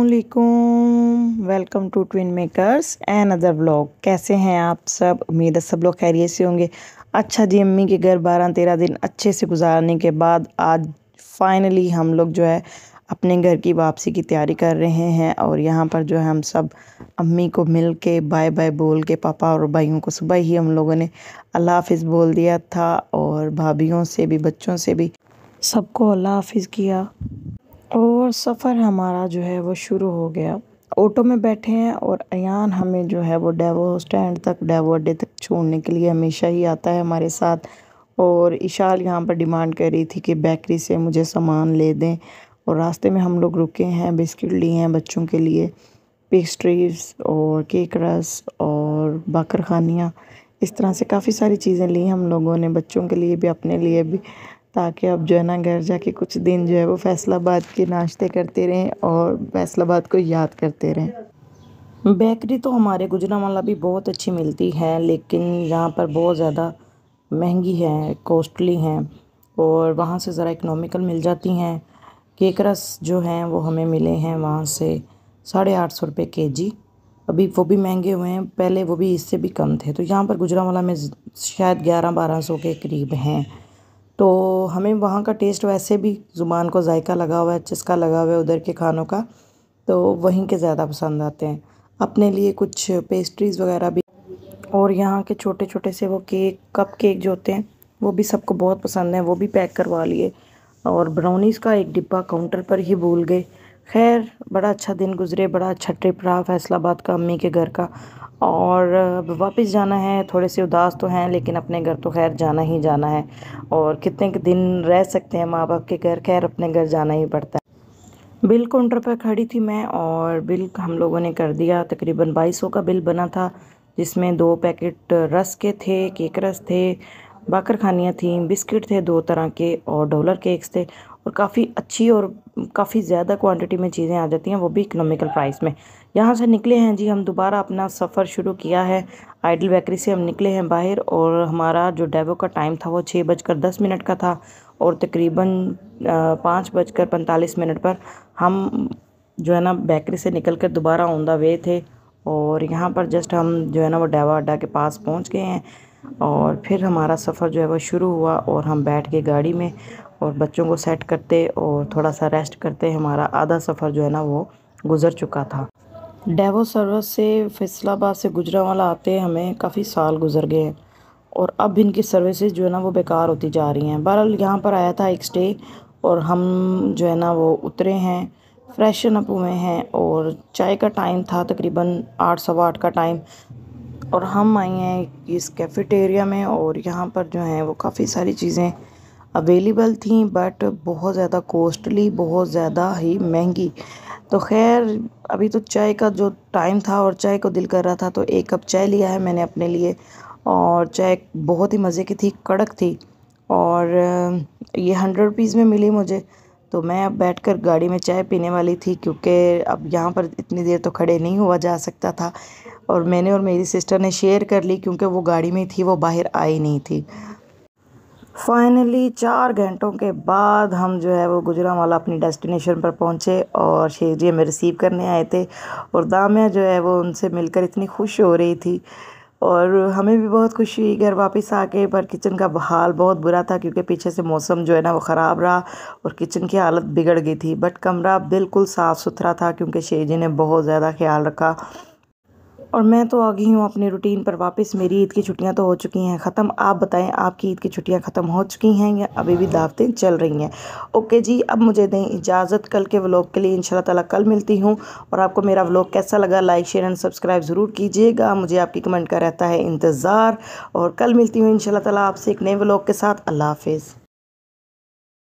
अल्लाम welcome to twin makers and other blog कैसे हैं आप सब उम्मीद है सब लोग खैरियत से होंगे अच्छा जी अम्मी के घर बारह तेरह दिन अच्छे से गुजारने के बाद आज फाइनली हम लोग जो है अपने घर की वापसी की तैयारी कर रहे हैं और यहाँ पर जो है हम सब अम्मी को मिल के बाय बाय बोल के पापा और भाइयों को सुबह ही हम लोगों ने अल्लाह हाफिज़ बोल दिया था और भाभीियों से भी बच्चों से भी सबको अल्लाह हाफिज़ किया और सफ़र हमारा जो है वो शुरू हो गया ऑटो में बैठे हैं और अन हमें जो है वो डेवो स्टैंड तक डेवो अड्डे तक छोड़ने के लिए हमेशा ही आता है हमारे साथ और इशाल यहाँ पर डिमांड कर रही थी कि बेकरी से मुझे सामान ले दें और रास्ते में हम लोग रुके हैं बिस्किट लिए हैं बच्चों के लिए पेस्ट्रीज और केक रस और बाकर खानियाँ इस तरह से काफ़ी सारी चीज़ें ली हम लोगों ने बच्चों के लिए भी अपने लिए भी ताकि आप जो है ना घर जाके कुछ दिन जो है वो फैसलाबाद के नाश्ते करते रहें और फैसलाबाद को याद करते रहें बेकरी तो हमारे गुजरावाला भी बहुत अच्छी मिलती है लेकिन यहाँ पर बहुत ज़्यादा महंगी है कॉस्टली हैं और वहाँ से ज़रा इकनॉमिकल मिल जाती हैं केकरस जो हैं वो हमें मिले हैं वहाँ से साढ़े आठ सौ रुपये के जी अभी वो भी महंगे हुए हैं पहले वो भी इससे भी कम थे तो यहाँ पर गुजरावाला में शायद ग्यारह बारह सौ के करीब हैं तो हमें वहाँ का टेस्ट वैसे भी ज़ुबान को जायका लगा हुआ है चस्का लगा हुआ है उधर के खानों का तो वहीं के ज़्यादा पसंद आते हैं अपने लिए कुछ पेस्ट्रीज़ वगैरह भी और यहाँ के छोटे छोटे से वो केक कप केक जो होते हैं वो भी सबको बहुत पसंद है वो भी पैक करवा लिए और ब्राउनीज़ का एक डिब्बा काउंटर पर ही भूल गए खैर बड़ा अच्छा दिन गुज़रे बड़ा अच्छा ट्रिप रहा फैसलाबाद का अम्मी के घर का और अब वापस जाना है थोड़े से उदास तो हैं लेकिन अपने घर तो खैर जाना ही जाना है और कितने के दिन रह सकते हैं माँ बाप के घर खैर अपने घर जाना ही पड़ता है बिल काउंटर पर खड़ी थी मैं और बिल हम लोगों ने कर दिया तकरीबन बाईस सौ का बिल बना था जिसमें दो पैकेट रस के थे केक रस थे बाकर खानियाँ थी बिस्किट थे दो तरह के और डॉलर केक्स थे और काफ़ी अच्छी और काफ़ी ज़्यादा क्वांटिटी में चीज़ें आ जाती हैं वो भी इकनॉमिकल प्राइस में यहाँ से निकले हैं जी हम दोबारा अपना सफ़र शुरू किया है आइडल बेकरी से हम निकले हैं बाहर और हमारा जो डेवो का टाइम था वो छः बजकर दस मिनट का था और तकरीबन पाँच बजकर पैंतालीस मिनट पर हम जो है ना बेकरी से निकल कर दोबारा ऑन द वे थे और यहाँ पर जस्ट हम जो है ना वो डेवा अड्डा के पास पहुँच गए हैं और फिर हमारा सफ़र जो है वो शुरू हुआ और हम बैठ के गाड़ी में और बच्चों को सेट करते और थोड़ा सा रेस्ट करते हमारा आधा सफ़र जो है ना वो गुज़र चुका था डेवो सर्वस से फैसलाबाद से गुजरा वाला आते हमें काफ़ी साल गुजर गए हैं और अब इनकी सर्विसेज जो है ना वो बेकार होती जा रही हैं बहरहाल यहाँ पर आया था एक स्टे और हम जो है ना वो उतरे हैं फ्रेशन अप हुए हैं और चाय का टाइम था तकरीबन आठ सवा आठ का टाइम और हम आए हैं इस कैफेटेरिया में और यहाँ पर जो है वो काफ़ी सारी चीज़ें अवेलेबल थी बट बहुत ज़्यादा कॉस्टली बहुत ज़्यादा ही महंगी तो खैर अभी तो चाय का जो टाइम था और चाय को दिल कर रहा था तो एक कप चाय लिया है मैंने अपने लिए और चाय बहुत ही मज़े की थी कड़क थी और ये हंड्रेड रुपीज़ में मिली मुझे तो मैं अब बैठकर गाड़ी में चाय पीने वाली थी क्योंकि अब यहाँ पर इतनी देर तो खड़े नहीं हुआ जा सकता था और मैंने और मेरी सिस्टर ने शेयर कर ली क्योंकि वो गाड़ी में थी वो बाहर आई नहीं थी फाइनली चार घंटों के बाद हम जो है वो गुजरा वाला अपनी डेस्टिनेशन पर पहुँचे और शेख जी हमें रिसीव करने आए थे और दामिया जो है वो उनसे मिलकर इतनी खुश हो रही थी और हमें भी बहुत खुशी हुई घर वापस आके पर किचन का हाल बहुत बुरा था क्योंकि पीछे से मौसम जो है ना वो ख़राब रहा और किचन की हालत बिगड़ गई थी बट कमरा बिल्कुल साफ़ सुथरा था क्योंकि शेख जी ने बहुत ज़्यादा ख्याल रखा और मैं तो आ गई हूँ अपने रूटीन पर वापस मेरी ईद की छुट्टियाँ तो हो चुकी हैं ख़त्म आप बताएं आपकी ईद की छुट्टियाँ ख़त्म हो चुकी हैं या अभी भी दावतें चल रही हैं ओके जी अब मुझे दें इजाज़त कल के व्लॉग के लिए इन ताला कल मिलती हूँ और आपको मेरा व्लॉग कैसा लगा लाइक शेयर एंड सब्सक्राइब ज़रूर कीजिएगा मुझे आपकी कमेंट का रहता है इंतज़ार और कल मिलती हूँ इन ताला आपसे एक नए व्लॉग के साथ अल्लाह हाफिज़